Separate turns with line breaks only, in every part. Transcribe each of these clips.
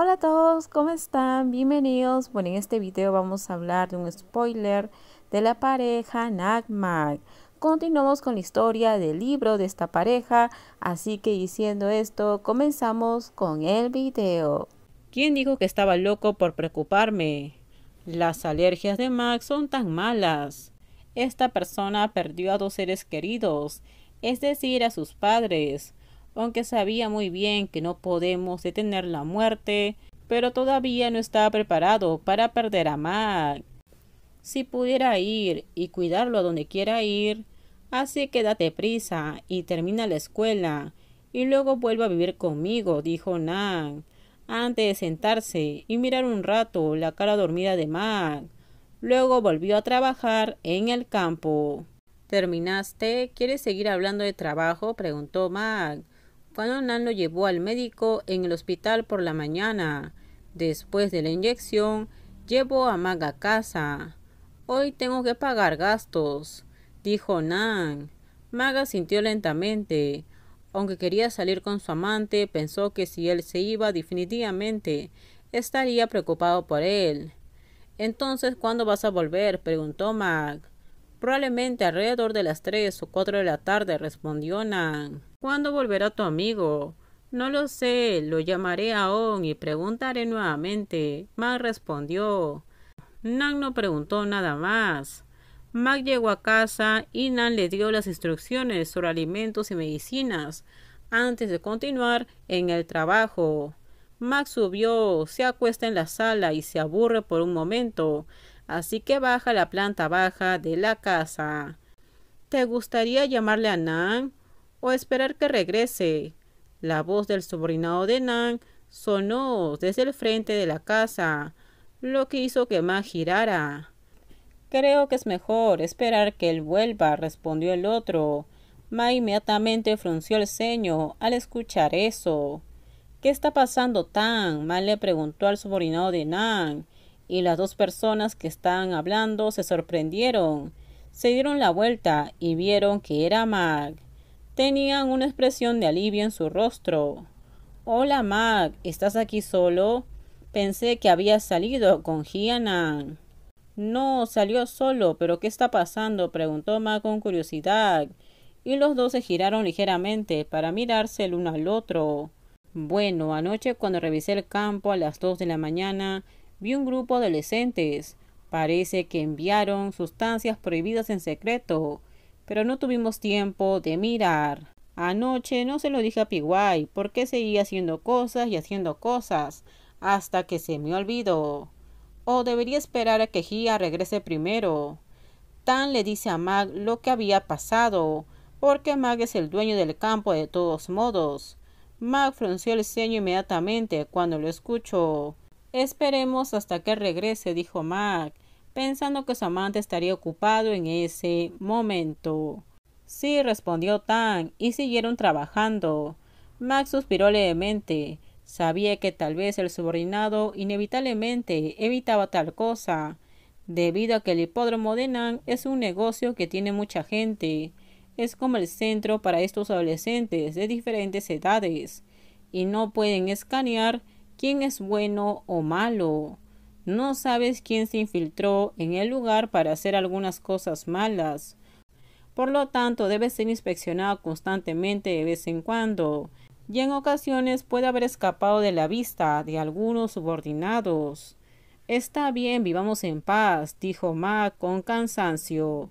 Hola a todos, ¿cómo están? Bienvenidos. Bueno, en este video vamos a hablar de un spoiler de la pareja Nag-Mag. Continuamos con la historia del libro de esta pareja, así que diciendo esto, comenzamos con el video. ¿Quién dijo que estaba loco por preocuparme? Las alergias de Max son tan malas. Esta persona perdió a dos seres queridos, es decir, a sus padres aunque sabía muy bien que no podemos detener la muerte, pero todavía no estaba preparado para perder a Mac. Si pudiera ir y cuidarlo a donde quiera ir, así que date prisa y termina la escuela, y luego vuelva a vivir conmigo, dijo Nan, antes de sentarse y mirar un rato la cara dormida de Mac. Luego volvió a trabajar en el campo. ¿Terminaste? ¿Quieres seguir hablando de trabajo? preguntó Mac. Cuando Nan lo llevó al médico en el hospital por la mañana, después de la inyección, llevó a Mag a casa. Hoy tengo que pagar gastos, dijo Nan. Maga sintió lentamente. Aunque quería salir con su amante, pensó que si él se iba definitivamente, estaría preocupado por él. Entonces, ¿cuándo vas a volver? preguntó Mag. Probablemente alrededor de las 3 o 4 de la tarde, respondió Nan. ¿Cuándo volverá tu amigo? No lo sé, lo llamaré aún y preguntaré nuevamente. Mac respondió. Nan no preguntó nada más. Mac llegó a casa y Nan le dio las instrucciones sobre alimentos y medicinas antes de continuar en el trabajo. Mac subió, se acuesta en la sala y se aburre por un momento así que baja a la planta baja de la casa. ¿Te gustaría llamarle a Nan o esperar que regrese? La voz del sobrinado de Nan sonó desde el frente de la casa, lo que hizo que Ma girara. Creo que es mejor esperar que él vuelva, respondió el otro. Ma inmediatamente frunció el ceño al escuchar eso. ¿Qué está pasando, Tan? Ma le preguntó al sobrinado de Nan y las dos personas que estaban hablando se sorprendieron. Se dieron la vuelta y vieron que era Mac. Tenían una expresión de alivio en su rostro. Hola Mac, ¿estás aquí solo? Pensé que había salido con Hianan. No, salió solo, pero ¿qué está pasando? preguntó Mac con curiosidad. Y los dos se giraron ligeramente para mirarse el uno al otro. Bueno, anoche cuando revisé el campo a las dos de la mañana, vi un grupo de adolescentes. Parece que enviaron sustancias prohibidas en secreto, pero no tuvimos tiempo de mirar. Anoche no se lo dije a Piguay porque seguía haciendo cosas y haciendo cosas hasta que se me olvidó. O debería esperar a que Gia regrese primero. Tan le dice a Mag lo que había pasado, porque Mag es el dueño del campo de todos modos. Mag frunció el ceño inmediatamente cuando lo escuchó. Esperemos hasta que regrese, dijo Mac, pensando que su amante estaría ocupado en ese momento. Sí, respondió Tan, y siguieron trabajando. Mac suspiró levemente. Sabía que tal vez el subordinado inevitablemente evitaba tal cosa, debido a que el hipódromo de Nan es un negocio que tiene mucha gente. Es como el centro para estos adolescentes de diferentes edades, y no pueden escanear quién es bueno o malo. No sabes quién se infiltró en el lugar para hacer algunas cosas malas. Por lo tanto, debe ser inspeccionado constantemente de vez en cuando, y en ocasiones puede haber escapado de la vista de algunos subordinados. Está bien, vivamos en paz, dijo Mac con cansancio.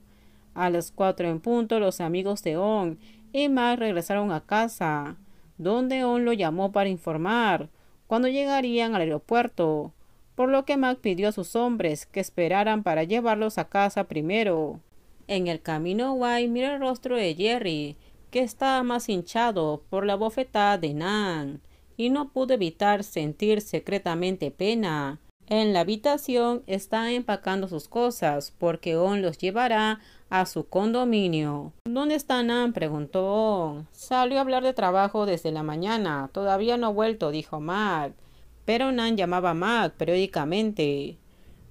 A las cuatro en punto, los amigos de On y Mac regresaron a casa, donde On lo llamó para informar cuando llegarían al aeropuerto, por lo que Mac pidió a sus hombres que esperaran para llevarlos a casa primero. En el camino, White mira el rostro de Jerry, que estaba más hinchado por la bofetada de Nan, y no pudo evitar sentir secretamente pena, en la habitación está empacando sus cosas porque On los llevará a su condominio. ¿Dónde está Nan? preguntó On. Salió a hablar de trabajo desde la mañana. Todavía no ha vuelto, dijo Mac. Pero Nan llamaba a Mac periódicamente.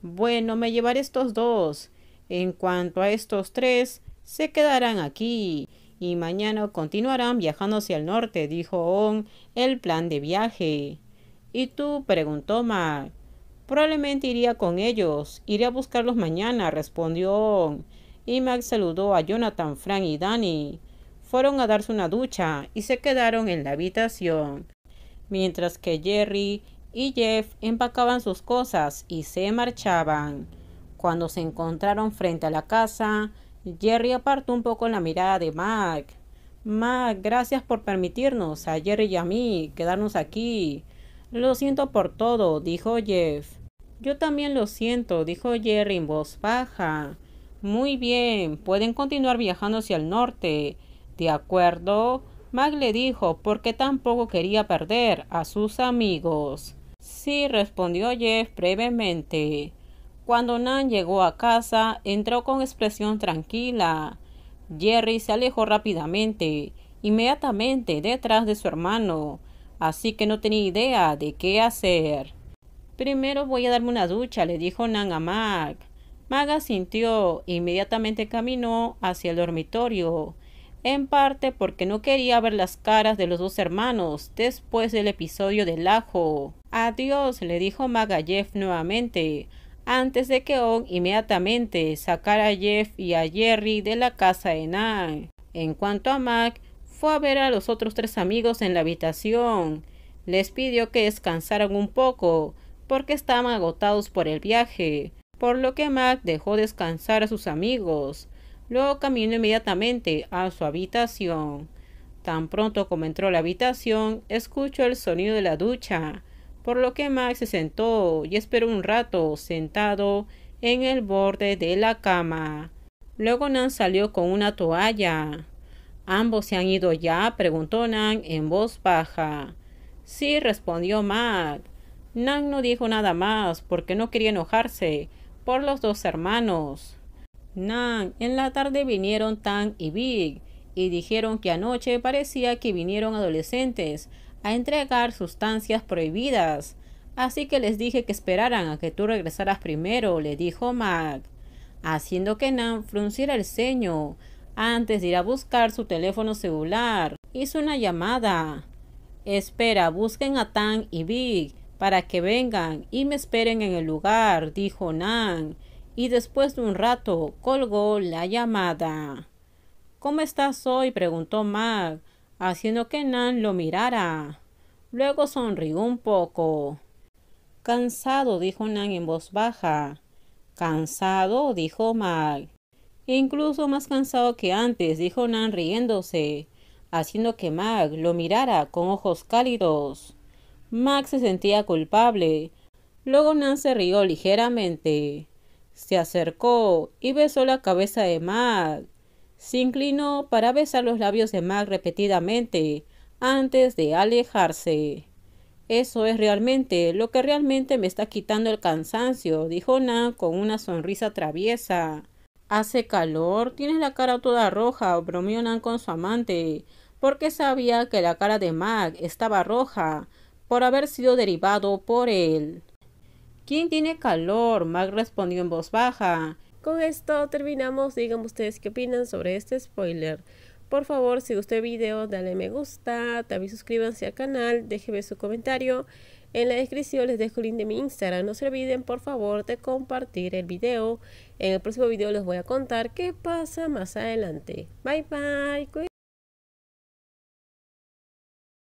Bueno, me llevaré estos dos. En cuanto a estos tres, se quedarán aquí y mañana continuarán viajando hacia el norte, dijo On. El plan de viaje. ¿Y tú? preguntó Mac. Probablemente iría con ellos. Iré a buscarlos mañana, respondió. Y Mac saludó a Jonathan, Frank y Danny. Fueron a darse una ducha y se quedaron en la habitación, mientras que Jerry y Jeff empacaban sus cosas y se marchaban. Cuando se encontraron frente a la casa, Jerry apartó un poco la mirada de Mac. Mac, gracias por permitirnos a Jerry y a mí quedarnos aquí. Lo siento por todo, dijo Jeff. Yo también lo siento, dijo Jerry en voz baja. Muy bien, pueden continuar viajando hacia el norte. De acuerdo, Mac le dijo porque tampoco quería perder a sus amigos. Sí, respondió Jeff brevemente. Cuando Nan llegó a casa, entró con expresión tranquila. Jerry se alejó rápidamente, inmediatamente detrás de su hermano así que no tenía idea de qué hacer. Primero voy a darme una ducha, le dijo Nan a Mag. Mag asintió, inmediatamente caminó hacia el dormitorio, en parte porque no quería ver las caras de los dos hermanos después del episodio del ajo. Adiós, le dijo Mag a Jeff nuevamente, antes de que Ong inmediatamente sacara a Jeff y a Jerry de la casa de Nan. En cuanto a Mac, fue a ver a los otros tres amigos en la habitación. Les pidió que descansaran un poco, porque estaban agotados por el viaje, por lo que Mac dejó descansar a sus amigos. Luego caminó inmediatamente a su habitación. Tan pronto como entró a la habitación, escuchó el sonido de la ducha, por lo que Mac se sentó y esperó un rato sentado en el borde de la cama. Luego Nan salió con una toalla. ¿Ambos se han ido ya? preguntó Nan en voz baja. Sí, respondió Mac. Nan no dijo nada más porque no quería enojarse por los dos hermanos. Nan, en la tarde vinieron Tang y Big y dijeron que anoche parecía que vinieron adolescentes a entregar sustancias prohibidas. Así que les dije que esperaran a que tú regresaras primero, le dijo Mac, haciendo que Nan frunciera el ceño antes de ir a buscar su teléfono celular. Hizo una llamada. Espera, busquen a Tan y Big para que vengan y me esperen en el lugar, dijo Nan, y después de un rato colgó la llamada. ¿Cómo estás hoy? preguntó Mag, haciendo que Nan lo mirara. Luego sonrió un poco. Cansado, dijo Nan en voz baja. Cansado, dijo Mac incluso más cansado que antes, dijo Nan riéndose, haciendo que Mag lo mirara con ojos cálidos. Mac se sentía culpable. Luego Nan se rió ligeramente. Se acercó y besó la cabeza de Mag. Se inclinó para besar los labios de Mag repetidamente antes de alejarse. Eso es realmente lo que realmente me está quitando el cansancio, dijo Nan con una sonrisa traviesa. Hace calor, tienes la cara toda roja, bromeó con su amante, porque sabía que la cara de Mac estaba roja por haber sido derivado por él. ¿Quién tiene calor? Mac respondió en voz baja. Con esto terminamos. díganme ustedes qué opinan sobre este spoiler. Por favor, si gustó el video, dale me gusta, también suscríbanse al canal, déjeme su comentario en la descripción les dejo el link de mi Instagram. No se olviden por favor de compartir el video. En el próximo video les voy a contar qué pasa más adelante. Bye bye.